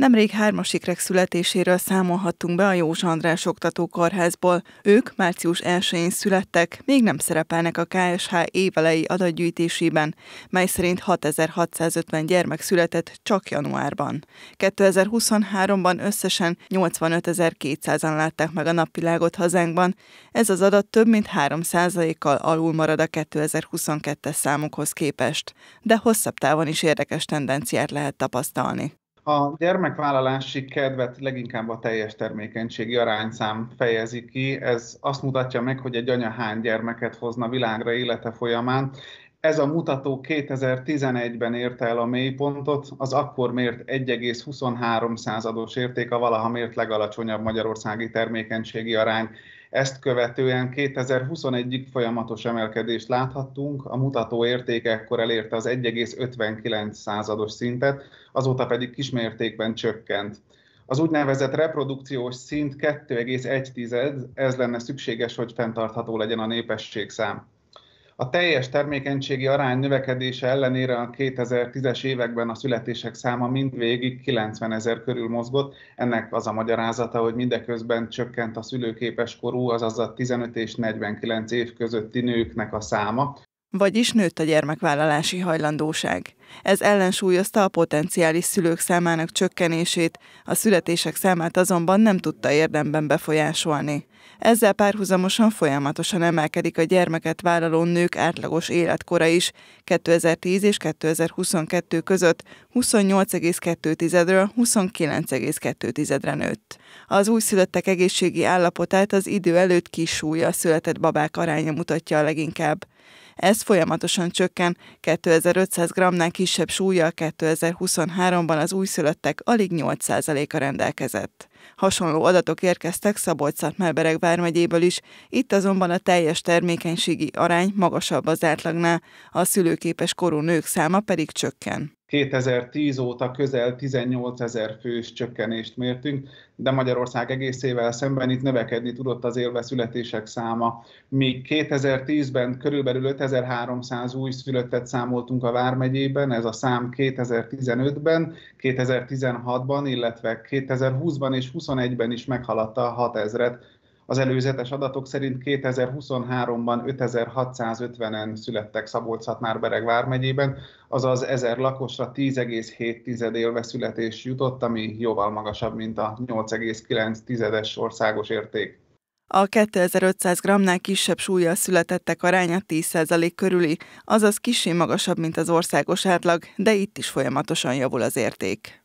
Nemrég hármas sikrek születéséről számolhattunk be a Józsa András Oktatókórházból. Ők március 1-én születtek, még nem szerepelnek a KSH évelei adatgyűjtésében, mely szerint 6650 gyermek született csak januárban. 2023-ban összesen 85200-an látták meg a napvilágot hazánkban, ez az adat több mint 3%-kal alul marad a 2022-es számokhoz képest, de hosszabb távon is érdekes tendenciát lehet tapasztalni. A gyermekvállalási kedvet leginkább a teljes termékenységi arányszám fejezi ki. Ez azt mutatja meg, hogy egy anya hány gyermeket hozna világra élete folyamán. Ez a mutató 2011-ben érte el a mélypontot, az akkor mért 1,23 százados érték a valaha mért legalacsonyabb magyarországi termékenységi arány. Ezt követően 2021-ig folyamatos emelkedést láthattunk, a mutató értéke ekkor elérte az 1,59 százados szintet, azóta pedig kismértékben csökkent. Az úgynevezett reprodukciós szint 2,1, ez lenne szükséges, hogy fenntartható legyen a népesség szám. A teljes termékenységi arány növekedése ellenére a 2010-es években a születések száma mindvégig 90 ezer körül mozgott. Ennek az a magyarázata, hogy mindeközben csökkent a szülőképes korú, azaz a 15 és 49 év közötti nőknek a száma. Vagyis nőtt a gyermekvállalási hajlandóság. Ez ellensúlyozta a potenciális szülők számának csökkenését, a születések számát azonban nem tudta érdemben befolyásolni. Ezzel párhuzamosan folyamatosan emelkedik a gyermeket vállaló nők átlagos életkora is. 2010 és 2022 között 28,2-ről 29,2-re nőtt. Az újszülöttek egészségi állapotát az idő előtt kis súlya született babák aránya mutatja a leginkább. Ez folyamatosan csökken, 2500 g-nál kisebb súlya 2023-ban az újszülöttek alig 8%-a rendelkezett. Hasonló adatok érkeztek Szabolcs-Szatmárbereg vármegyéből is, itt azonban a teljes termékenységi arány magasabb az átlagnál, a szülőképes korú nők száma pedig csökken. 2010 óta közel 18 ezer fős csökkenést mértünk, de Magyarország egészével szemben itt növekedni tudott az élve születések száma. Míg 2010-ben körülbelül 5300 új születet számoltunk a Vármegyében, ez a szám 2015-ben, 2016-ban, illetve 2020-ban és 2021 ben is meghaladta a 6000-et az előzetes adatok szerint 2023-ban 5650-en születtek szabolcs szatmár vármegyében, azaz 1000 lakosra 10,7 élve születés jutott, ami jóval magasabb, mint a 8,9-es országos érték. A 2500 g-nál kisebb súlya születettek aránya 10% körüli, azaz kisé magasabb, mint az országos átlag, de itt is folyamatosan javul az érték.